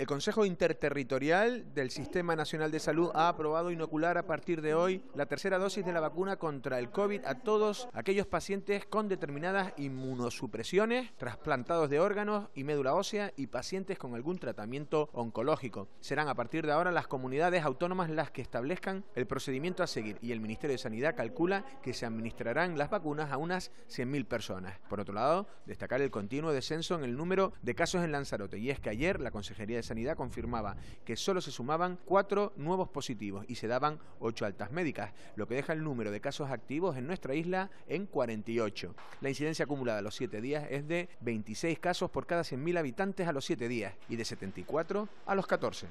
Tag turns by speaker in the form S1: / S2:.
S1: El Consejo Interterritorial del Sistema Nacional de Salud ha aprobado inocular a partir de hoy la tercera dosis de la vacuna contra el COVID a todos aquellos pacientes con determinadas inmunosupresiones, trasplantados de órganos y médula ósea y pacientes con algún tratamiento oncológico. Serán a partir de ahora las comunidades autónomas las que establezcan el procedimiento a seguir y el Ministerio de Sanidad calcula que se administrarán las vacunas a unas 100.000 personas. Por otro lado, destacar el continuo descenso en el número de casos en Lanzarote y es que ayer la Consejería de Sanidad confirmaba que solo se sumaban cuatro nuevos positivos y se daban ocho altas médicas, lo que deja el número de casos activos en nuestra isla en 48. La incidencia acumulada a los siete días es de 26 casos por cada 100.000 habitantes a los siete días y de 74 a los 14.